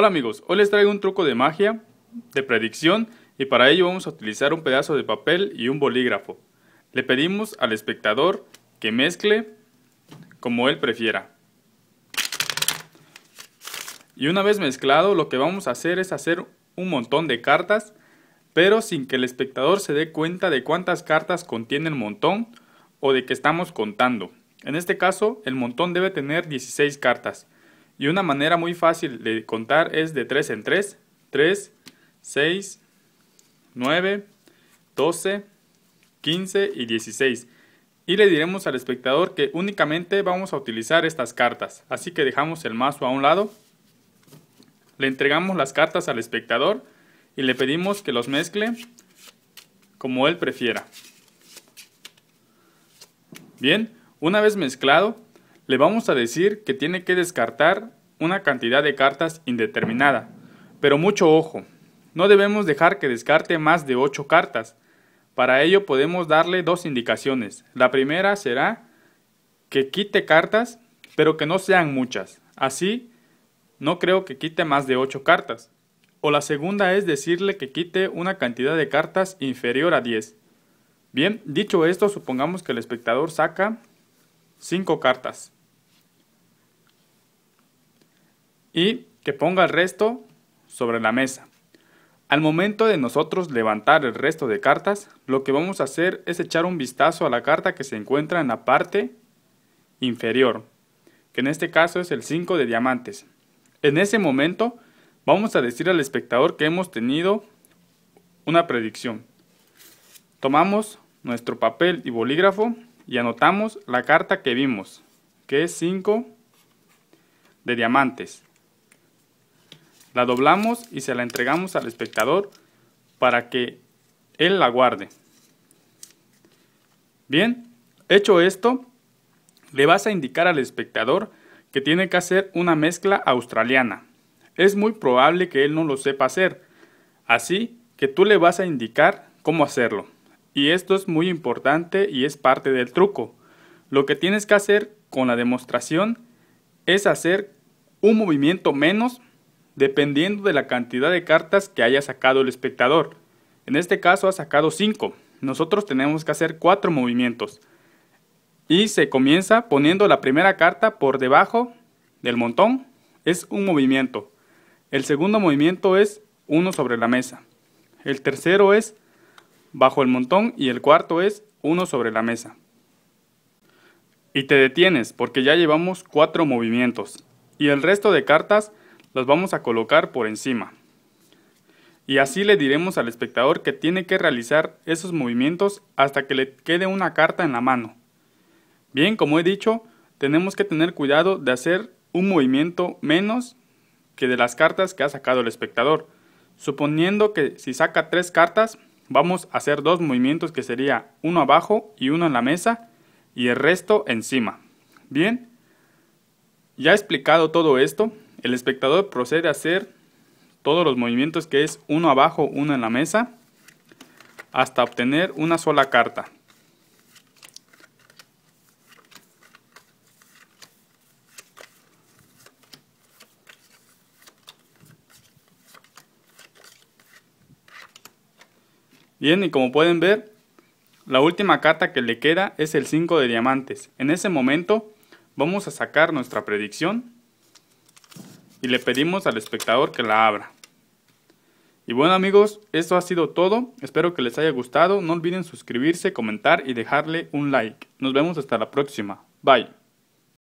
Hola amigos, hoy les traigo un truco de magia, de predicción, y para ello vamos a utilizar un pedazo de papel y un bolígrafo. Le pedimos al espectador que mezcle como él prefiera. Y una vez mezclado, lo que vamos a hacer es hacer un montón de cartas, pero sin que el espectador se dé cuenta de cuántas cartas contiene el montón o de que estamos contando. En este caso, el montón debe tener 16 cartas. Y una manera muy fácil de contar es de 3 en 3. 3, 6, 9, 12, 15 y 16. Y le diremos al espectador que únicamente vamos a utilizar estas cartas. Así que dejamos el mazo a un lado. Le entregamos las cartas al espectador y le pedimos que los mezcle como él prefiera. Bien, una vez mezclado, le vamos a decir que tiene que descartar una cantidad de cartas indeterminada. Pero mucho ojo, no debemos dejar que descarte más de 8 cartas. Para ello podemos darle dos indicaciones. La primera será que quite cartas, pero que no sean muchas. Así, no creo que quite más de 8 cartas. O la segunda es decirle que quite una cantidad de cartas inferior a 10. Bien, dicho esto, supongamos que el espectador saca 5 cartas. y que ponga el resto sobre la mesa. Al momento de nosotros levantar el resto de cartas, lo que vamos a hacer es echar un vistazo a la carta que se encuentra en la parte inferior, que en este caso es el 5 de diamantes. En ese momento vamos a decir al espectador que hemos tenido una predicción. Tomamos nuestro papel y bolígrafo y anotamos la carta que vimos, que es 5 de diamantes. La doblamos y se la entregamos al espectador para que él la guarde. Bien, hecho esto, le vas a indicar al espectador que tiene que hacer una mezcla australiana. Es muy probable que él no lo sepa hacer, así que tú le vas a indicar cómo hacerlo. Y esto es muy importante y es parte del truco. Lo que tienes que hacer con la demostración es hacer un movimiento menos dependiendo de la cantidad de cartas que haya sacado el espectador. En este caso ha sacado 5. Nosotros tenemos que hacer 4 movimientos. Y se comienza poniendo la primera carta por debajo del montón. Es un movimiento. El segundo movimiento es uno sobre la mesa. El tercero es bajo el montón y el cuarto es uno sobre la mesa. Y te detienes porque ya llevamos cuatro movimientos. Y el resto de cartas los vamos a colocar por encima. Y así le diremos al espectador que tiene que realizar esos movimientos hasta que le quede una carta en la mano. Bien, como he dicho, tenemos que tener cuidado de hacer un movimiento menos que de las cartas que ha sacado el espectador. Suponiendo que si saca tres cartas, vamos a hacer dos movimientos que sería uno abajo y uno en la mesa y el resto encima. Bien, ya he explicado todo esto, el espectador procede a hacer todos los movimientos que es uno abajo, uno en la mesa, hasta obtener una sola carta. Bien, y como pueden ver, la última carta que le queda es el 5 de diamantes. En ese momento vamos a sacar nuestra predicción y le pedimos al espectador que la abra. Y bueno amigos, esto ha sido todo, espero que les haya gustado, no olviden suscribirse, comentar y dejarle un like. Nos vemos hasta la próxima, bye.